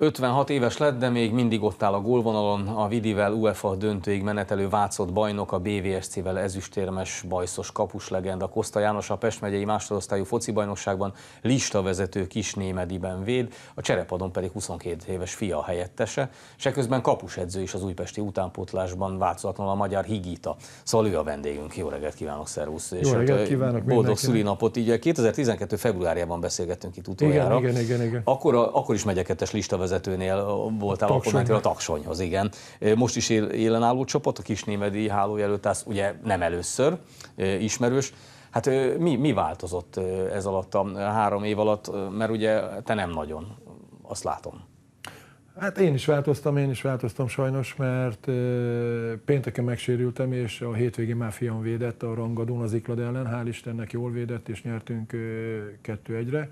56 éves lett, de még mindig ott áll a gólvonalon, a Vidivel UEFA döntőig menetelő Vácott bajnok, a BVSC-vel ezüstérmes bajszos kapuslegenda Koszta János a Pest megyei másodosztályú foci bajnokságban listavezető némediben véd, a cserepadon pedig 22 éves fia a helyettese, se közben kapusedző is az újpesti utánpótlásban változatlanul a magyar Higita. Szóval ő a vendégünk, jó reggelt kívánok, szervusz! Jó hát, reggelt kívánok Boldog szülinapot, így 2012. februárjában beszélgettünk itt utoljára. Igen, igen, igen, igen. Akkor, a, akkor is megyekettes listavezető vezetőnél voltál alkotmánytól a taksonyhoz, igen. Most is él, élen álló csapat, a kisnémedi az ugye nem először ismerős. Hát mi, mi változott ez alatt a három év alatt, mert ugye te nem nagyon, azt látom. Hát én is változtam, én is változtam sajnos, mert pénteken megsérültem, és a hétvégén már fiam védett a rangadón az Iklad ellen, hál' Istennek jól védett, és nyertünk kettő egyre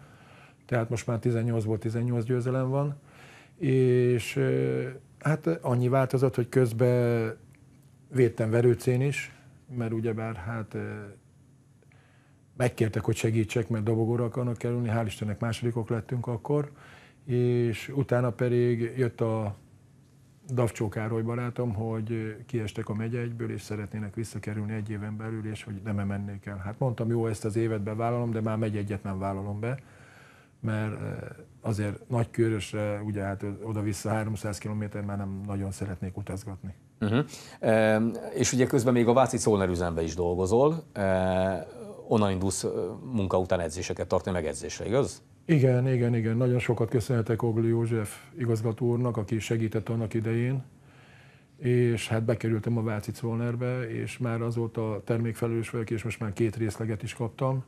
tehát most már 18-ból 18 győzelem van, és hát annyi változott, hogy közben védtem verőcén is, mert ugyebár hát megkértek, hogy segítsek, mert dobogóra akarnak kerülni, hál' Istennek másodikok lettünk akkor, és utána pedig jött a Davcsó Károly barátom, hogy kiestek a megye egyből, és szeretnének visszakerülni egy éven belül, és hogy nem emennék el. Hát mondtam, jó, ezt az évet bevállalom, de már megy egyet nem vállalom be mert eh, azért nagy körösre, ugye hát oda-vissza 300 km már nem nagyon szeretnék utazgatni. Uh-huh. E, és ugye közben még a Váci Szolner üzembe is dolgozol, e, onnan indulsz munka után edzéseket tartani, meg edzésre, igaz? Igen, igen, igen. Nagyon sokat köszönhetek Ogli József igazgató úrnak, aki segített annak idején, és hát bekerültem a Váci Szolnerbe, és már azóta termékfelelős vagyok, és most már két részleget is kaptam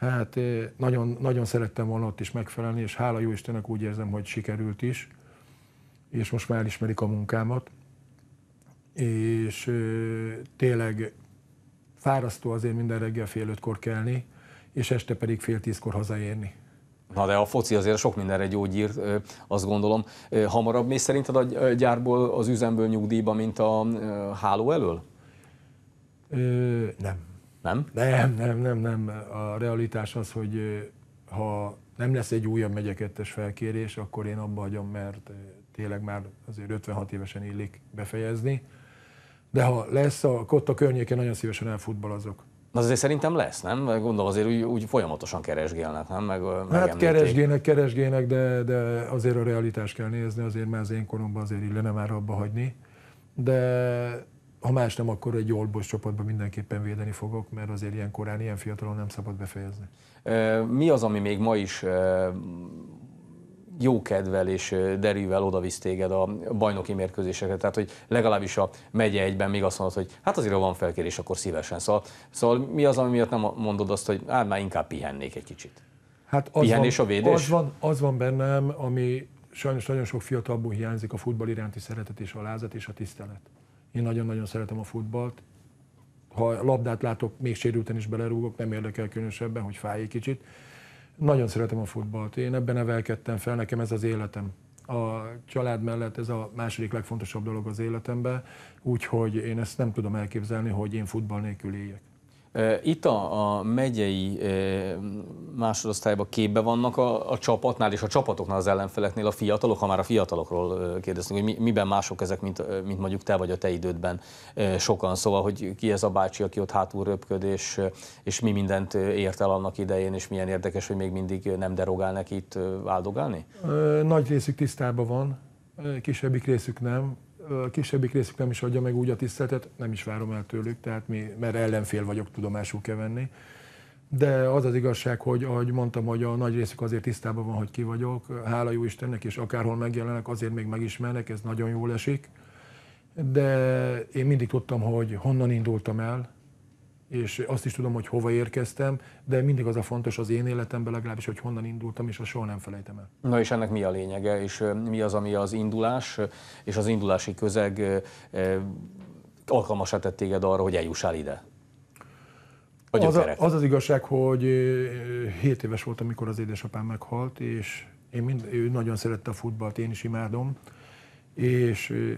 Hát eh, nagyon, nagyon szerettem volna ott is megfelelni, és hála jó Istennek úgy érzem, hogy sikerült is, és most már elismerik a munkámat. És eh, tényleg fárasztó azért minden reggel fél ötkor kelni, és este pedig fél tízkor hazaérni. Na de a foci azért sok mindenre gyógyír, eh, azt gondolom. Hamarabb mész szerinted a gyárból, az üzemből nyugdíjba, mint a háló elől? Ö, nem nem? Nem, nem, nem, nem. A realitás az, hogy ha nem lesz egy újabb megyekettes felkérés, akkor én abba hagyom, mert tényleg már azért 56 évesen illik befejezni. De ha lesz, ott a környéken nagyon szívesen elfutballazok. Na azért szerintem lesz, nem? Gondolom azért úgy, úgy folyamatosan keresgélnek, nem? Meg, hát említék. keresgének, keresgének, de, de azért a realitást kell nézni, azért már az én koromban azért illene már abba hagyni. De ha más nem, akkor egy olbos csapatban mindenképpen védeni fogok, mert azért ilyen korán, ilyen fiatalon nem szabad befejezni. Mi az, ami még ma is kedvel és derűvel odavisz téged a bajnoki mérkőzésekre. Tehát, hogy legalábbis a megye egyben még azt mondod, hogy hát azért, ha van felkérés, akkor szívesen. Szóval, szóval mi az, ami miatt nem mondod azt, hogy hát már inkább pihennék egy kicsit? Hát az Pihenés van, a védés? Az van, az van bennem, ami sajnos nagyon sok fiatalból hiányzik a futball iránti szeretet és a lázat és a tisztelet. Én nagyon-nagyon szeretem a futballt. Ha labdát látok, még sérülten is belerúgok, nem érdekel különösebben, hogy fáj egy kicsit. Nagyon szeretem a futballt. Én ebben nevelkedtem fel, nekem ez az életem. A család mellett ez a második legfontosabb dolog az életemben, úgyhogy én ezt nem tudom elképzelni, hogy én futball nélkül éljek. Itt a, a megyei másodosztályban képbe vannak a, a csapatnál és a csapatoknál az ellenfeleknél a fiatalok, ha már a fiatalokról kérdeztünk, hogy mi, miben mások ezek, mint, mint mondjuk te vagy a te idődben sokan, szóval, hogy ki ez a bácsi, aki ott hátul röpköd, és, és mi mindent ért el annak idején, és milyen érdekes, hogy még mindig nem derogál neki itt áldogálni? Nagy részük tisztában van, kisebbik részük nem, kisebbik részük nem is adja meg úgy a tiszteletet, nem is várom el tőlük, tehát mi, mert ellenfél vagyok, tudomásul kell venni. De az az igazság, hogy ahogy mondtam, hogy a nagy részük azért tisztában van, hogy ki vagyok, hála jó Istennek, és akárhol megjelenek, azért még megismernek, ez nagyon jól esik. De én mindig tudtam, hogy honnan indultam el, és azt is tudom, hogy hova érkeztem, de mindig az a fontos az én életemben legalábbis, hogy honnan indultam, és azt soha nem felejtem el. Na és ennek mi a lényege, és mi az, ami az indulás, és az indulási közeg alkalmasá tett téged arra, hogy eljussál ide? az, a, az az igazság, hogy 7 éves voltam, amikor az édesapám meghalt, és én mind, ő nagyon szerette a futballt, én is imádom, és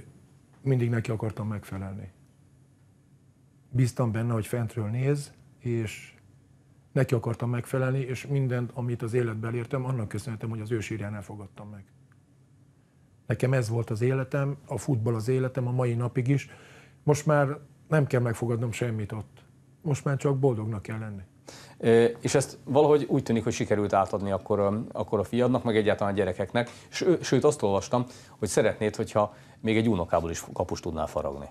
mindig neki akartam megfelelni bíztam benne, hogy fentről néz, és neki akartam megfelelni, és mindent, amit az életben elértem, annak köszönhetem, hogy az ősírján elfogadtam meg. Nekem ez volt az életem, a futball az életem a mai napig is. Most már nem kell megfogadnom semmit ott. Most már csak boldognak kell lenni. És ezt valahogy úgy tűnik, hogy sikerült átadni akkor, akkor a fiadnak, meg egyáltalán a gyerekeknek. Sőt, azt olvastam, hogy szeretnéd, hogyha még egy unokából is kapust tudnál faragni.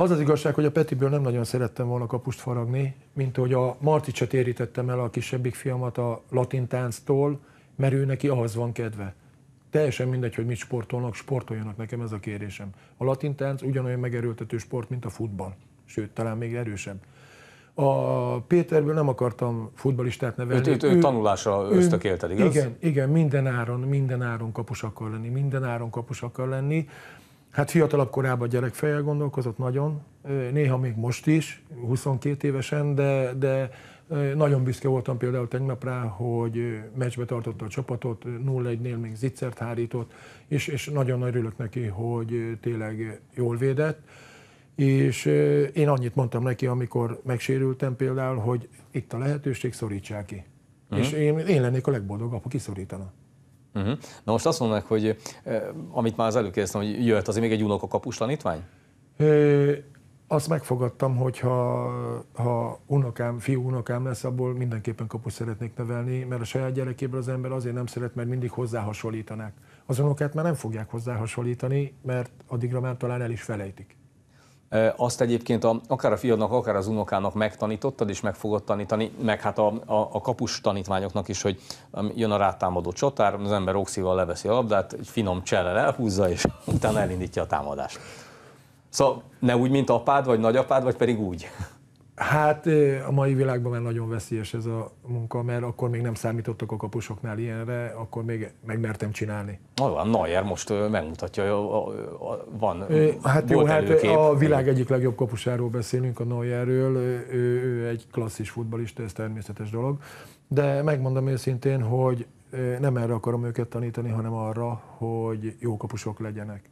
Az az igazság, hogy a Petiből nem nagyon szerettem volna kapust faragni, mint hogy a Marticset érítettem el a kisebbik fiamat a latin tánctól, mert ő neki ahhoz van kedve. Teljesen mindegy, hogy mit sportolnak, sportoljanak nekem ez a kérésem. A latin tánc ugyanolyan megerőltető sport, mint a futball, sőt, talán még erősebb. A Péterből nem akartam futbalistát nevelni. Őt, őt, őt tanulásra ösztökélted, igaz? Igen, igen, minden áron, minden áron kapus akar lenni, minden áron kapus akar lenni. Hát fiatalabb korában gyerekfejjel gondolkozott nagyon, néha még most is, 22 évesen, de, de nagyon büszke voltam például tegnap rá, hogy meccsbe tartotta a csapatot, 0-1-nél még zicsert hárított, és, és nagyon nagy örülök neki, hogy tényleg jól védett. És én annyit mondtam neki, amikor megsérültem például, hogy itt a lehetőség, szorítsák ki. Uh-huh. És én, én lennék a legboldogabb, ha kiszorítanak. Uh-huh. Na most azt mondom meg, hogy eh, amit már az előkérdeztem, hogy jöhet azért még egy kapus tanítvány? É, azt megfogadtam, hogy ha, ha unokám, fiú unokám lesz, abból mindenképpen kapus szeretnék nevelni, mert a saját gyerekéből az ember azért nem szeret, mert mindig hozzá hasonlítanák. Az unokát már nem fogják hozzá hasonlítani, mert addigra már talán el is felejtik azt egyébként a, akár a fiadnak, akár az unokának megtanítottad, és meg fogod tanítani, meg hát a, a, a kapus tanítványoknak is, hogy um, jön a rátámadó csatár, az ember oxival leveszi a labdát, egy finom csellel elhúzza, és utána elindítja a támadást. Szóval ne úgy, mint apád, vagy nagyapád, vagy pedig úgy. Hát a mai világban már nagyon veszélyes ez a munka, mert akkor még nem számítottak a kapusoknál ilyenre, akkor még megmertem csinálni. Na jó, Neuer most megmutatja, a, a, a, van Hát jó, hát előkép. a világ egyik legjobb kapusáról beszélünk, a Neuerről, ő, ő egy klasszis futbalista, ez természetes dolog, de megmondom őszintén, hogy nem erre akarom őket tanítani, hanem arra, hogy jó kapusok legyenek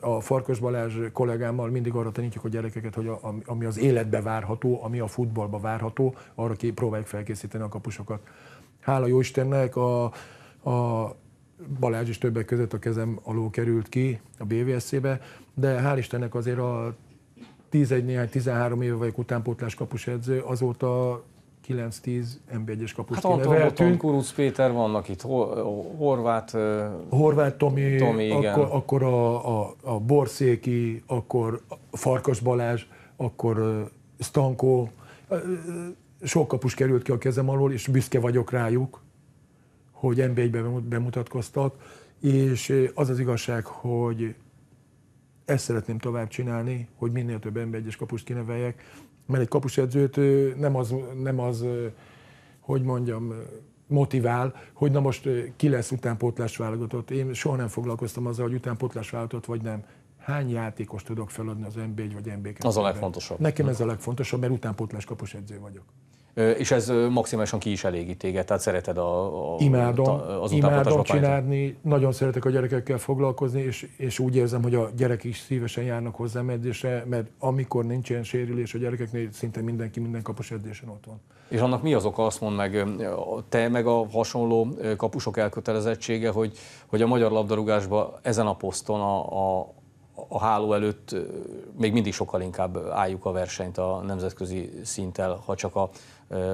a Farkas Balázs kollégámmal mindig arra tanítjuk a gyerekeket, hogy a, ami az életbe várható, ami a futballba várható, arra ki próbáljuk felkészíteni a kapusokat. Hála jó Istennek a, a Balázs is többek között a kezem alól került ki a BVSC-be, de hál' Istennek azért a 11 néhány 13 éve vagyok utánpótlás edző azóta 9-10 NB1-es kapust hát Anton Boton, Kuruc Péter vannak itt, Horváth, Horváth Tomi, Tomi igen. akkor, akkor a, a, a Borszéki, akkor Farkas Balázs, akkor Stankó, sok kapus került ki a kezem alól, és büszke vagyok rájuk, hogy nb 1 bemutatkoztak, és az az igazság, hogy ezt szeretném tovább csinálni, hogy minél több nb 1 kapust kineveljek, mert egy kapusedzőt nem az, nem az hogy mondjam, motivál, hogy na most ki lesz utánpótlás válogatott. Én soha nem foglalkoztam azzal, hogy utánpótlás válogatott vagy nem. Hány játékost tudok feladni az NB1 vagy NB2? Az a legfontosabb. Nekem ez a legfontosabb, mert utánpótlás kapusedző vagyok és ez maximálisan ki is elégít téged, tehát szereted a, a, imádom, ta, az imádom csinálni, nagyon szeretek a gyerekekkel foglalkozni, és, és úgy érzem, hogy a gyerek is szívesen járnak hozzám edzésre, mert amikor nincs ilyen sérülés a gyerekeknél, szinte mindenki minden kapus edzésen ott van. És annak mi az oka, azt mondd meg, te meg a hasonló kapusok elkötelezettsége, hogy, hogy a magyar labdarúgásban ezen a poszton a, a, a háló előtt még mindig sokkal inkább álljuk a versenyt a nemzetközi szinttel, ha csak a,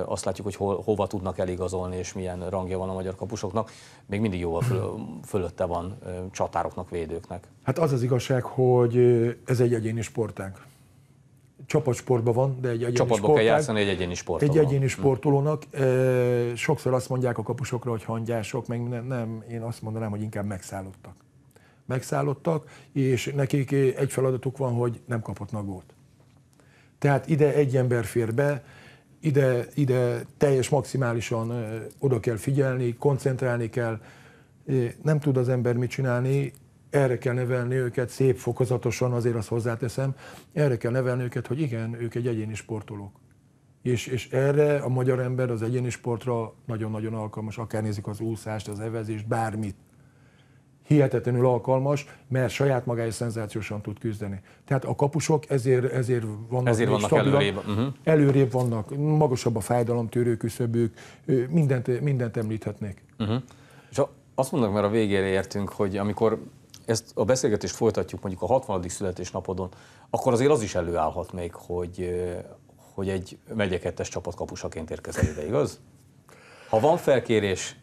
azt látjuk, hogy hol, hova tudnak eligazolni, és milyen rangja van a magyar kapusoknak, még mindig jóval föl, fölötte van csatároknak, védőknek. Hát az az igazság, hogy ez egy egyéni sportág. Csapatsportban van, de egy egyéni Csapatba sportág. kell játszani egy egyéni sportolónak. Egy egyéni hm. sportolónak. Sokszor azt mondják a kapusokra, hogy hangyások, meg nem, én azt mondanám, hogy inkább megszállottak megszállottak, és nekik eh, egy feladatuk van, hogy nem kapott nagót. Tehát ide egy ember fér be, ide, ide teljes maximálisan eh, oda kell figyelni, koncentrálni kell, eh, nem tud az ember mit csinálni, erre kell nevelni őket, szép fokozatosan, azért azt hozzáteszem, erre kell nevelni őket, hogy igen, ők egy egyéni sportolók. És, és erre a magyar ember az egyéni sportra nagyon-nagyon alkalmas, akár nézik az úszást, az evezést, bármit hihetetlenül alkalmas, mert saját magáért szenzációsan tud küzdeni. Tehát a kapusok ezért, ezért vannak, ezért vannak stabilan, előrébb. Uh-huh. előrébb vannak, magasabb a fájdalomtörő küszöbük, mindent, mindent említhetnék. Uh-huh. És azt mondom, mert a végére értünk, hogy amikor ezt a beszélgetést folytatjuk mondjuk a 60. születésnapodon, akkor azért az is előállhat még, hogy, hogy egy megye csapat kapusaként érkezel ide, igaz? Ha van felkérés,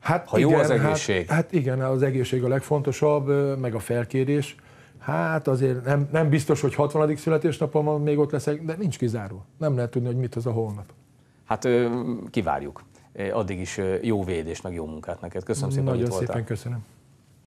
Hát ha igen, jó az hát- egészség. Hát, hát igen, az egészség a legfontosabb, meg a felkérés. Hát azért nem, nem biztos, hogy 60. születésnapomon még ott leszek, de nincs kizáró. Nem lehet tudni, hogy mit az a holnap. Hát kivárjuk. Addig is jó védés, meg jó munkát neked. Köszönöm szépen, Nagyon hogy itt szépen voltál. köszönöm.